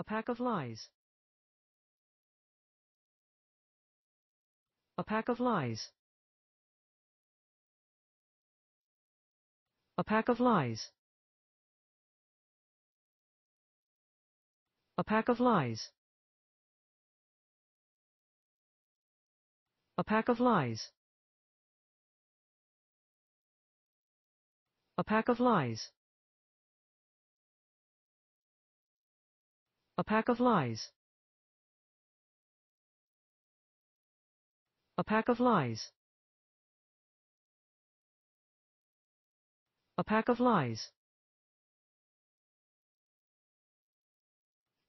A pack of lies. A pack of lies. A pack of lies. A pack of lies. A pack of lies. A pack of lies. A pack of lies. A pack of lies. A pack of lies.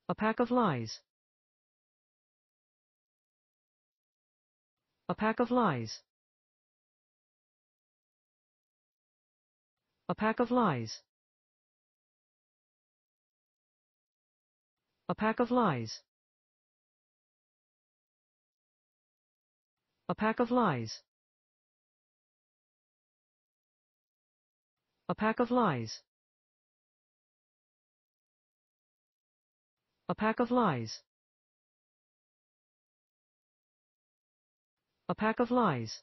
A pack of lies. A pack of lies. A pack of lies. A pack of lies. A pack of lies. A pack of lies. A pack of lies. A pack of lies.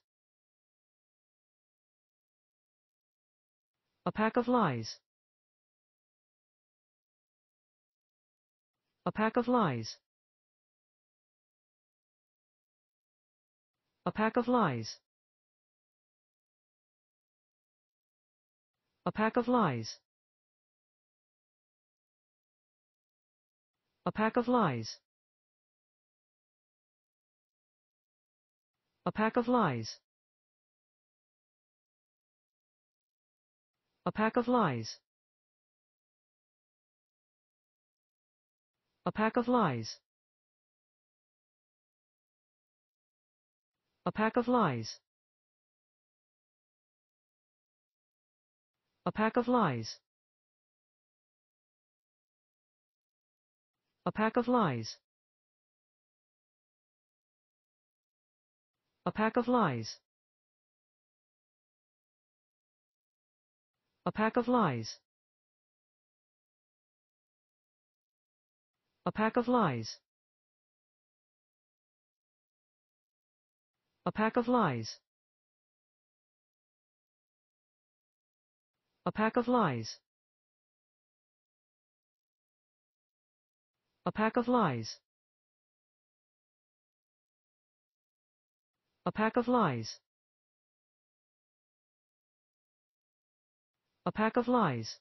A pack of lies. A pack of lies. A pack of lies. A pack of lies. A pack of lies. A pack of lies. A pack of lies. A pack of lies. A pack of lies. A pack of lies. A pack of lies. A pack of lies. A pack of lies. A pack of lies. A pack of lies. A pack of lies. A pack of lies. A pack of lies. A pack of lies.